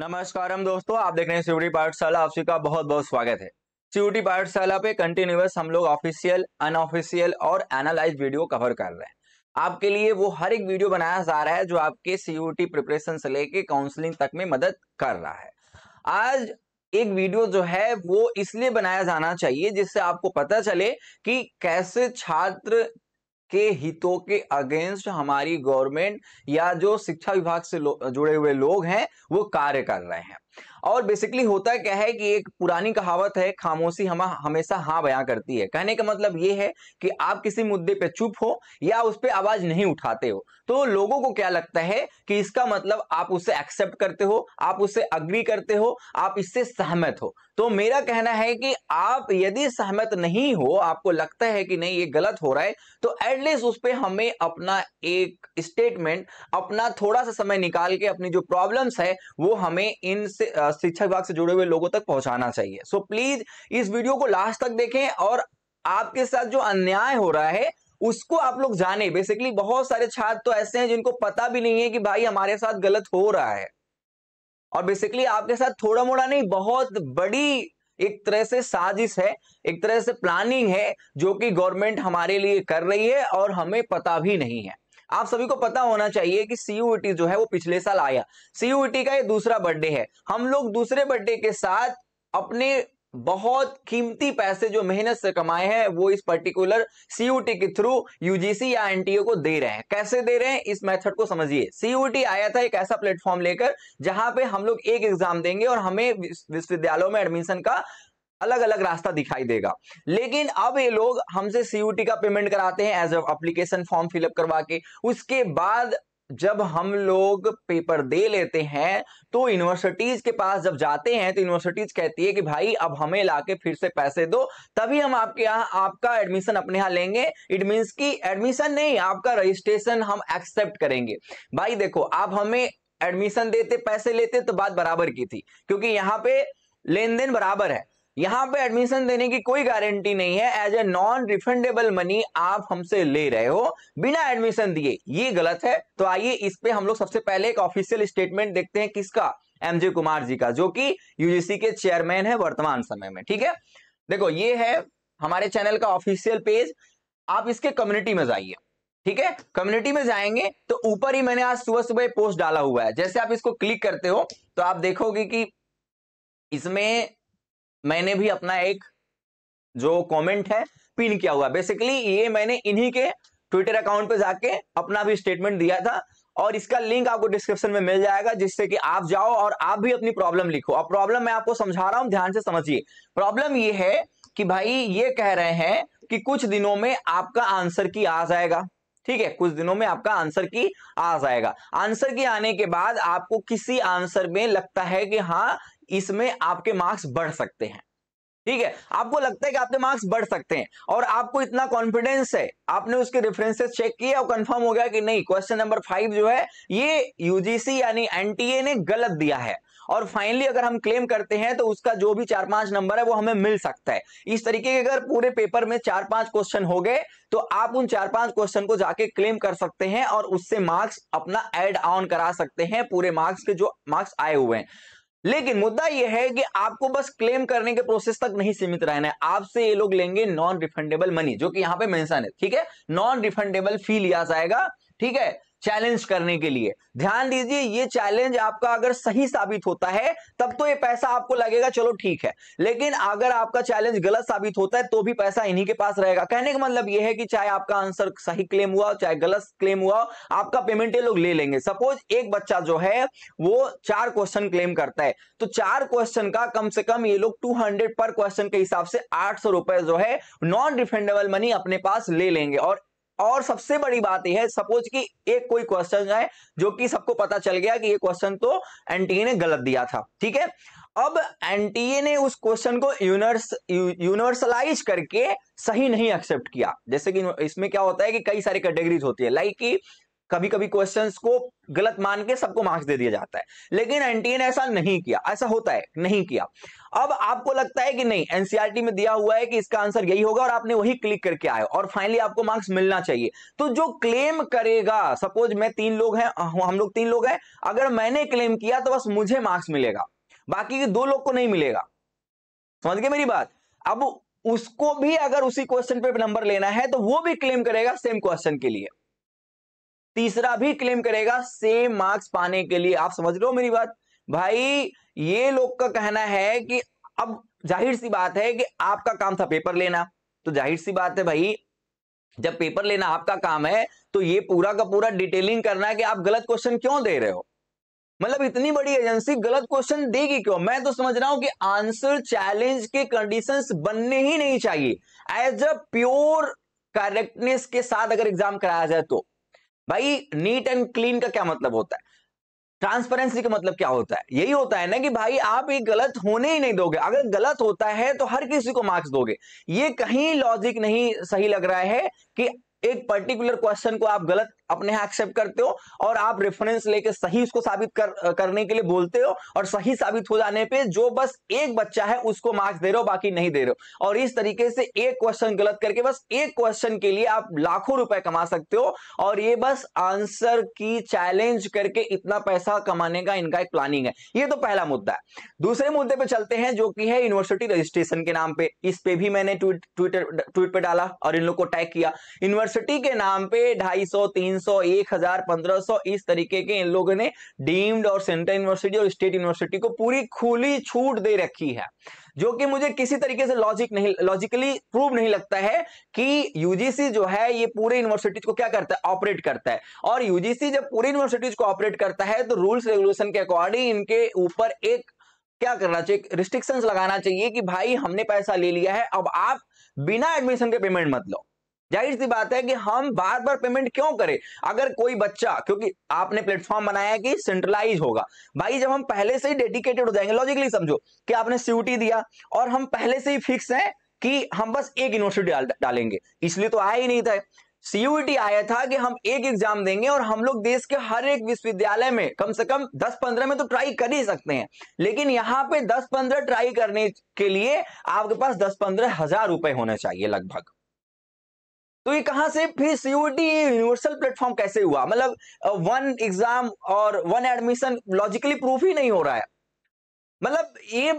नमस्कार हम दोस्तों आप देख रहे हैं सीयूटी पाठशाला आप सभी का बहुत बहुत स्वागत है सीयूटी पाठशाला पे कंटिन्यूस हम लोग ऑफिशियल अनऑफिशियल और एनालाइज वीडियो कवर कर रहे हैं आपके लिए वो हर एक वीडियो बनाया जा रहा है जो आपके सीयूटी प्रिपरेशन से लेके काउंसलिंग तक में मदद कर रहा है आज एक वीडियो जो है वो इसलिए बनाया जाना चाहिए जिससे आपको पता चले कि कैसे छात्र के हितों के अगेंस्ट हमारी गवर्नमेंट या जो शिक्षा विभाग से जुड़े हुए लोग हैं वो कार्य कर रहे हैं और बेसिकली होता क्या है कि एक पुरानी कहावत है खामोशी हम हमेशा हाँ बयां करती है कहने का मतलब ये है कि आप किसी मुद्दे पे चुप हो या उस पर आवाज नहीं उठाते हो तो लोगों को क्या लगता है कि इसका मतलब आप उसे एक्सेप्ट करते हो आप उसे अग्री करते हो आप इससे सहमत हो तो मेरा कहना है कि आप यदि सहमत नहीं हो आपको लगता है कि नहीं ये गलत हो रहा है तो एटलीस्ट उस पर हमें अपना एक स्टेटमेंट अपना थोड़ा सा समय निकाल के अपनी जो प्रॉब्लम्स है वो हमें इन शिक्षा विभाग से जुड़े हुए लोगों तक पहुंचाना चाहिए सो प्लीज इस वीडियो को लास्ट तक देखें और आपके साथ जो अन्याय हो रहा है उसको आप लोग जाने बेसिकली बहुत सारे छात्र तो ऐसे हैं जिनको पता भी नहीं है कि भाई हमारे साथ गलत हो रहा है और बेसिकली आपके साथ थोड़ा मोड़ा नहीं बहुत बड़ी एक तरह से साजिश है एक तरह से प्लानिंग है जो कि गवर्नमेंट हमारे लिए कर रही है और हमें पता भी नहीं है आप सभी को पता होना चाहिए कि सीयूटी जो है वो पिछले साल आया सीयूटी का ये दूसरा बर्थडे है हम लोग दूसरे बर्थडे के साथ अपने बहुत कीमती पैसे जो मेहनत से कमाए हैं वो इस पर्टिकुलर सीयूटी के थ्रू यूजीसी या एनटीए को दे रहे हैं कैसे दे रहे हैं इस मेथड को समझिए सीयूटी आया था एक ऐसा प्लेटफॉर्म लेकर जहां पे हम लोग एक एग्जाम देंगे और हमें विश्वविद्यालयों में एडमिशन का अलग अलग रास्ता दिखाई देगा लेकिन अब ये लोग हमसे सीयूटी का पेमेंट कराते हैं एज अप्लीकेशन फॉर्म फिलअप करवा के उसके बाद जब हम लोग पेपर दे लेते हैं तो यूनिवर्सिटीज के पास जब जाते हैं तो यूनिवर्सिटीज कहती है कि भाई अब हमें लाके फिर से पैसे दो तभी हम आपके यहाँ आपका एडमिशन अपने यहाँ लेंगे इट मीन्स कि एडमिशन नहीं आपका रजिस्ट्रेशन हम एक्सेप्ट करेंगे भाई देखो आप हमें एडमिशन देते पैसे लेते तो बात बराबर की थी क्योंकि यहाँ पे लेन देन बराबर है यहाँ पे एडमिशन देने की कोई गारंटी नहीं है as a non refundable money आप हमसे ले रहे हो बिना एडमिशन दिए ये गलत है तो आइए इस पे हम लोग सबसे पहले एक ऑफिशियल स्टेटमेंट देखते हैं किसका एमजे कुमार जी का जो कि यूजीसी के चेयरमैन है वर्तमान समय में ठीक है देखो ये है हमारे चैनल का ऑफिशियल पेज आप इसके कम्युनिटी में जाइए ठीक है कम्युनिटी में जाएंगे तो ऊपर ही मैंने आज सुबह सुबह पोस्ट डाला हुआ है जैसे आप इसको क्लिक करते हो तो आप देखोगे कि इसमें मैंने भी अपना एक जो कमेंट है पिन किया हुआ बेसिकली ये मैंने इन्हीं के ट्विटर अकाउंट पे जाके अपना भी स्टेटमेंट दिया था और इसका लिंक आपको डिस्क्रिप्शन में मिल जाएगा जिससे कि आप जाओ और आप भी अपनी प्रॉब्लम लिखो अब प्रॉब्लम मैं आपको समझा रहा हूं ध्यान से समझिए प्रॉब्लम ये है कि भाई ये कह रहे हैं कि कुछ दिनों में आपका आंसर की आ जाएगा ठीक है कुछ दिनों में आपका आंसर की आ जाएगा आंसर की आने के बाद आपको किसी आंसर में लगता है कि हाँ इसमें आपके मार्क्स बढ़ सकते हैं ठीक है आपको लगता है कि आपके मार्क्स बढ़ सकते हैं और आपको इतना कॉन्फिडेंस है आपने उसके रेफरेंसेस चेक किए और कंफर्म हो गया कि नहीं क्वेश्चन नंबर फाइव जो है ये यूजीसी यानी एनटीए ने गलत दिया है और फाइनली अगर हम क्लेम करते हैं तो उसका जो भी चार पांच नंबर है वो हमें मिल सकता है इस तरीके के अगर पूरे पेपर में चार पांच क्वेश्चन हो गए तो आप उन चार पांच क्वेश्चन को जाके क्लेम कर सकते हैं और उससे मार्क्स अपना एड ऑन करा सकते हैं पूरे मार्क्स के जो मार्क्स आए हुए हैं लेकिन मुद्दा यह है कि आपको बस क्लेम करने के प्रोसेस तक नहीं सीमित रहना है आपसे ये लोग लेंगे नॉन रिफंडेबल मनी जो कि यहां पे मेंशन है ठीक है नॉन रिफंडेबल फी लिया जाएगा ठीक है चैलेंज करने के लिए ध्यान दीजिए ये चैलेंज आपका अगर सही साबित होता है तब तो ये पैसा आपको लगेगा चलो ठीक है लेकिन अगर आपका चैलेंज गलत साबित होता है तो भी पैसा इन्हीं के पास रहेगा कहने का मतलब यह है कि चाहे आपका आंसर सही क्लेम हुआ चाहे गलत क्लेम हुआ आपका पेमेंट ये लोग ले लेंगे सपोज एक बच्चा जो है वो चार क्वेश्चन क्लेम करता है तो चार क्वेश्चन का कम से कम ये लोग टू पर क्वेश्चन के हिसाब से आठ जो है नॉन रिफंडेबल मनी अपने पास ले लेंगे और और सबसे बड़ी बात यह है सपोज कि एक कोई क्वेश्चन है जो कि सबको पता चल गया कि ये क्वेश्चन तो एनटीए ने गलत दिया था ठीक है अब एनटीए ने उस क्वेश्चन को यूनिवर्स यूनिवर्सलाइज करके सही नहीं एक्सेप्ट किया जैसे कि इसमें क्या होता है कि कई सारी कैटेगरीज होती है लाइक कि कभी कभी क्वेश्चंस को गलत मान के सबको मार्क्स दे दिया जाता है लेकिन एनटीए ने ऐसा नहीं किया ऐसा होता है नहीं किया अब आपको लगता है कि नहीं एनसीआरटी e में दिया हुआ है कि इसका आंसर यही होगा और आपने वही क्लिक करके आए और फाइनली आपको मार्क्स मिलना चाहिए तो जो क्लेम करेगा सपोज मैं तीन लोग हैं हम लोग तीन लोग हैं अगर मैंने क्लेम किया तो बस मुझे मार्क्स मिलेगा बाकी दो लोग को नहीं मिलेगा समझ गए मेरी बात अब उसको भी अगर उसी क्वेश्चन पे नंबर लेना है तो वो भी क्लेम करेगा सेम क्वेश्चन के लिए तीसरा भी क्लेम करेगा सेम मार्क्स पाने के लिए आप समझ लो मेरी बात भाई ये लोग का कहना है कि अब जाहिर सी बात है कि आपका काम था पेपर लेना तो जाहिर सी बात है भाई जब पेपर लेना आपका काम है तो ये पूरा का पूरा डिटेलिंग करना है कि आप गलत क्वेश्चन क्यों दे रहे हो मतलब इतनी बड़ी एजेंसी गलत क्वेश्चन देगी क्यों मैं तो समझ रहा हूं कि आंसर चैलेंज के कंडीशंस बनने ही नहीं चाहिए एज अ प्योर करेक्टनेस के साथ अगर एग्जाम कराया जाए तो भाई नीट एंड क्लीन का क्या मतलब होता है ट्रांसपेरेंसी का मतलब क्या होता है यही होता है ना कि भाई आप ये गलत होने ही नहीं दोगे अगर गलत होता है तो हर किसी को मार्क्स दोगे ये कहीं लॉजिक नहीं सही लग रहा है कि एक पर्टिकुलर क्वेश्चन को आप गलत अपने यहाँ एक्सेप्ट करते हो और आप रेफरेंस लेके सही उसको साबित कर, करने के लिए बोलते हो और सही साबित हो जाने पे जो बस एक बच्चा है उसको मार्क्स दे रहे हो बाकी नहीं दे रहे हो और इस तरीके से एक क्वेश्चन गलत करके बस एक क्वेश्चन के लिए आप लाखों रुपए कमा सकते हो और ये बस आंसर की चैलेंज करके इतना पैसा कमाने का इनका एक प्लानिंग है ये तो पहला मुद्दा है दूसरे मुद्दे पे चलते हैं जो कि है यूनिवर्सिटी रजिस्ट्रेशन के नाम पे इस पे भी मैंने ट्वीट पर ट्वीट डाला और इन लोग को टैग किया यूनिवर्सिटी यूनिवर्सिटी के नाम पे 250, 300, 1000, 1500 इस तरीके के इन लोगों ने डीम्ड और सेंट्रल यूनिवर्सिटी और स्टेट यूनिवर्सिटी को पूरी खुली छूट दे रखी है जो कि मुझे किसी तरीके से लॉजिक नहीं लॉजिकली प्रूव नहीं लगता है कि यूजीसी जो है ये पूरे यूनिवर्सिटीज को क्या करता है ऑपरेट करता है और यूजीसी जब पूरे यूनिवर्सिटीज को ऑपरेट करता है तो रूल्स रेगुलेशन के अकॉर्डिंग इनके ऊपर एक क्या करना चाहिए रिस्ट्रिक्शंस लगाना चाहिए कि भाई हमने पैसा ले लिया है अब आप बिना एडमिशन के पेमेंट मत लो जाहिर सी बात है कि हम बार बार पेमेंट क्यों करें अगर कोई बच्चा क्योंकि आपने प्लेटफॉर्म बनाया कि सेंट्रलाइज होगा भाई जब हम पहले से ही डेडिकेटेड हो जाएंगे लॉजिकली समझो कि आपने सीयूटी दिया और हम पहले से ही फिक्स हैं कि हम बस एक यूनिवर्सिटी डाल, डालेंगे इसलिए तो आया ही नहीं था सीयूटी आया था कि हम एक एग्जाम देंगे और हम लोग देश के हर एक विश्वविद्यालय में कम से कम 10-15 में तो ट्राई कर ही सकते हैं लेकिन यहाँ पे 10-15 ट्राई करने के लिए आपके पास 10-15 हजार रुपए होने चाहिए लगभग तो ये कहां से फिर सीओटी यूनिवर्सल प्लेटफॉर्म कैसे हुआ मतलब वन एग्जाम और वन एडमिशन लॉजिकली प्रूफ ही नहीं हो रहा है मतलब ये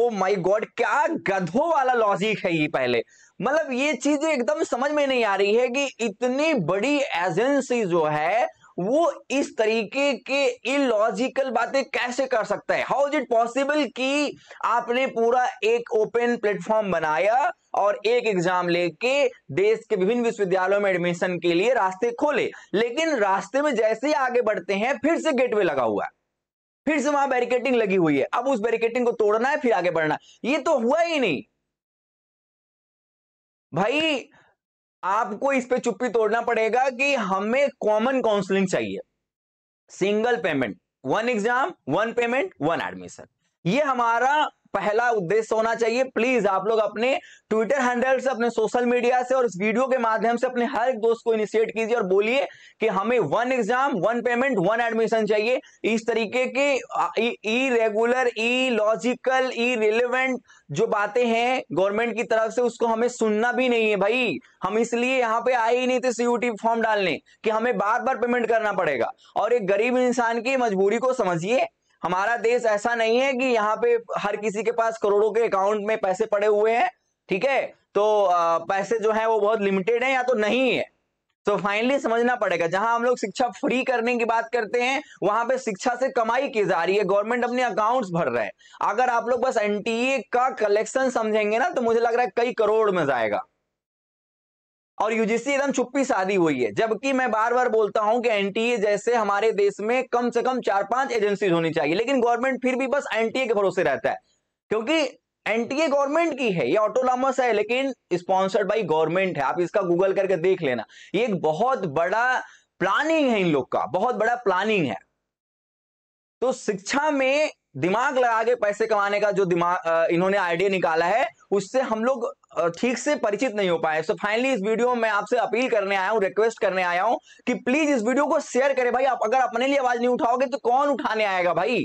ओ माय गॉड क्या गधों वाला लॉजिक है ये पहले मतलब ये चीजें एकदम समझ में नहीं आ रही है कि इतनी बड़ी एजेंसी जो है वो इस तरीके के इलॉजिकल बातें कैसे कर सकता है हाउ इज इट पॉसिबल कि आपने पूरा एक ओपन प्लेटफॉर्म बनाया और एक एग्जाम लेके देश के विभिन्न विश्वविद्यालयों में एडमिशन के लिए रास्ते खोले लेकिन रास्ते में जैसे ही आगे बढ़ते हैं फिर से गेटवे लगा हुआ है फिर से वहां बैरिकेटिंग लगी हुई है अब उस बैरिकेटिंग को तोड़ना है फिर आगे बढ़ना ये तो हुआ ही नहीं भाई आपको इस पे चुप्पी तोड़ना पड़ेगा कि हमें कॉमन काउंसलिंग चाहिए single payment one exam one payment one admission ये हमारा पहला उद्देश्य होना चाहिए प्लीज आप लोग अपने ट्विटर हैंडल से अपने सोशल मीडिया से और इस वीडियो के माध्यम से अपने हर एक दोस्त को इनिशिएट कीजिए और बोलिए कि हमें one exam one payment one admission चाहिए इस तरीके के uh regular uh logical uh relevant जो बातें हैं गवर्नमेंट की तरफ से उसको हमें सुनना भी नहीं है भाई हम इसलिए यहाँ पे आए ही नहीं थे सीयूटी फॉर्म डालने कि हमें बार बार पेमेंट करना पड़ेगा और एक गरीब इंसान की मजबूरी को समझिए हमारा देश ऐसा नहीं है कि यहाँ पे हर किसी के पास करोड़ों के अकाउंट में पैसे पड़े हुए हैं ठीक है तो आ, पैसे जो है वो बहुत लिमिटेड है या तो नहीं है तो फाइनली समझना पड़ेगा जहां हम लोग शिक्षा फ्री करने की बात करते हैं वहां पे शिक्षा से कमाई की जा रही है गवर्नमेंट अपने अकाउंट्स भर रहे हैं अगर आप लोग बस एनटीए e का कलेक्शन समझेंगे ना तो मुझे लग रहा है कई करोड़ में जाएगा और यूजीसी एकदम छुपी शादी हुई है जबकि मैं बार बार बोलता हूं कि एनटीए जैसे हमारे देश में कम से कम चार पांच एजेंसीज होनी चाहिए लेकिन गवर्नमेंट फिर भी बस एनटीए के भरोसे रहता है क्योंकि एनटीए गवर्नमेंट की है ये ऑटोनॉमस है लेकिन स्पॉन्सर्ड बाई गवर्नमेंट है आप इसका गूगल करके देख लेना ये एक बहुत बड़ा प्लानिंग है इन लोग का बहुत बड़ा प्लानिंग है तो शिक्षा में दिमाग लगा के पैसे कमाने का जो दिमाग इन्होंने आइडिया निकाला है उससे हम लोग ठीक से परिचित नहीं हो पाए सो so फाइनली इस वीडियो में मैं आपसे अपील करने आया हूँ रिक्वेस्ट करने आया हूँ कि प्लीज इस वीडियो को शेयर करें भाई आप अगर अपने लिए आवाज नहीं उठाओगे तो कौन उठाने आएगा भाई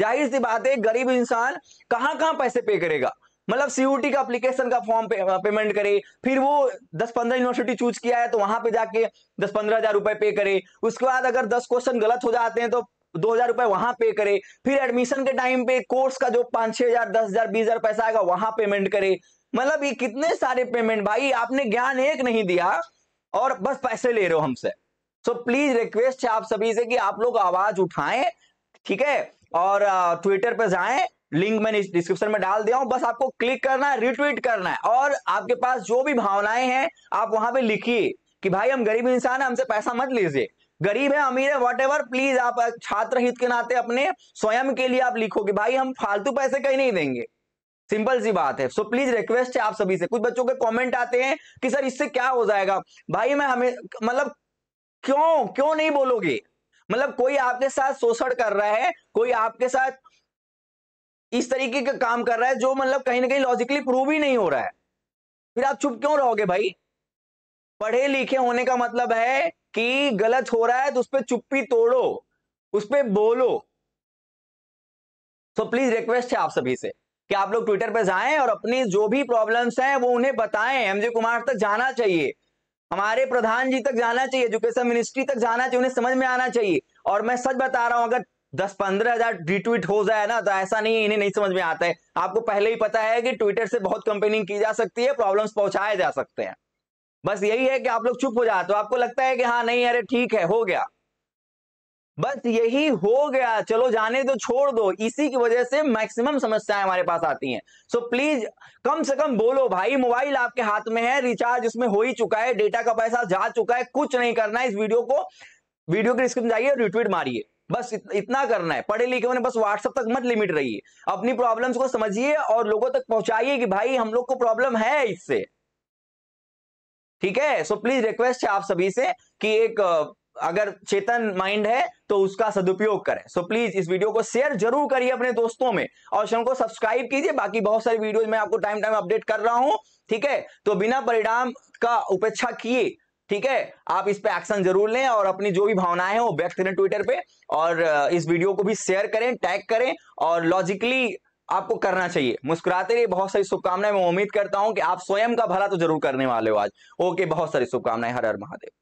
जाहिर सी बात है गरीब इंसान कहाँ कहाँ पैसे पे करेगा मतलब सीयूटी का अप्लीकेशन का फॉर्म पे, पेमेंट करे फिर वो दस पंद्रह यूनिवर्सिटी चूज किया है तो वहां पे जाके दस पंद्रह हजार रुपए पे करे उसके बाद अगर दस क्वेश्चन गलत हो जाते हैं तो दो हजार रुपए वहां पे करे फिर एडमिशन के टाइम पे कोर्स का जो पांच छह हजार दस हजार बीस हजार पैसा आएगा वहां पेमेंट करे मतलब ये कितने सारे पेमेंट भाई आपने ज्ञान एक नहीं दिया और बस पैसे ले रहे हो हमसे सो प्लीज रिक्वेस्ट है आप सभी से कि आप लोग आवाज उठाएं ठीक है और ट्विटर पर जाएं लिंक मैंने डिस्क्रिप्शन में डाल दिया हूं बस आपको क्लिक करना है रिट्वीट करना है और आपके पास जो भी भावनाएं हैं आप वहां पे लिखिए कि भाई हम गरीब इंसान है हमसे पैसा मत लीजिए गरीब है अमीर है वट प्लीज आप छात्र हित के नाते अपने स्वयं के लिए आप लिखो कि भाई हम फालतू पैसे कहीं नहीं देंगे सिंपल सी बात है सो प्लीज रिक्वेस्ट है आप सभी से कुछ बच्चों के कमेंट आते हैं कि सर इससे क्या हो जाएगा भाई मैं हमें मतलब क्यों क्यों नहीं बोलोगे मतलब कोई आपके साथ शोषण कर रहा है कोई आपके साथ इस तरीके का काम कर रहा है जो मतलब कहीं ना कहीं लॉजिकली प्रूव ही नहीं हो रहा है फिर आप चुप क्यों रहोगे भाई पढ़े लिखे होने का मतलब है कि गलत हो रहा है तो उस पर चुप्पी तोड़ो उस पर बोलो सो प्लीज रिक्वेस्ट है आप सभी से कि आप लोग ट्विटर पर जाएं और अपनी जो भी प्रॉब्लम्स हैं वो उन्हें बताएं एमजे कुमार तक जाना चाहिए हमारे प्रधान जी तक जाना चाहिए एजुकेशन मिनिस्ट्री तक जाना चाहिए उन्हें समझ में आना चाहिए और मैं सच बता रहा हूं अगर दस पंद्रह हजार रिट्वीट हो जाए ना तो ऐसा नहीं है इन्हें नहीं समझ में आता है आपको पहले ही पता है कि ट्विटर से बहुत कंपेनिंग की जा सकती है प्रॉब्लम्स पहुंचाए जा सकते हैं बस यही है कि आप लोग चुप हो जाते तो आपको लगता है कि हाँ नहीं अरे ठीक है हो गया बस यही हो गया चलो जाने तो छोड़ दो इसी की वजह से मैक्सिमम समस्याएं हमारे पास आती हैं सो so, प्लीज कम से कम बोलो भाई मोबाइल आपके हाथ में है रिचार्ज उसमें हो ही चुका है डेटा का पैसा जा चुका है कुछ नहीं करना है इस वीडियो को वीडियो के डिस्क्रिप्शन जाइए रिट्वीट मारिए बस इतना करना है पढ़े लिखे होने बस व्हाट्सअप तक मत लिमिट रहिए अपनी प्रॉब्लम्स को समझिए और लोगों तक पहुंचाइए कि भाई हम लोग को प्रॉब्लम है इससे ठीक है सो प्लीज रिक्वेस्ट है आप सभी से कि एक अगर चेतन माइंड है तो उसका सदुपयोग करें सो so, प्लीज इस वीडियो को शेयर जरूर करिए अपने दोस्तों में और चैनल को सब्सक्राइब कीजिए बाकी बहुत सारी वीडियोज मैं आपको टाइम टाइम अपडेट कर रहा हूं ठीक है तो बिना परिणाम का उपेक्षा किए ठीक है आप इस पे एक्शन जरूर लें और अपनी जो भी भावनाएं हैं वो व्यक्त करें ट्विटर पे और इस वीडियो को भी शेयर करें टैग करें और लॉजिकली आपको करना चाहिए मुस्कुराते रहिए बहुत सारी शुभकामनाएं मैं उम्मीद करता हूं कि आप स्वयं का भला तो जरूर करने वाले हो आज ओके बहुत सारी शुभकामनाएं हर हर महादेव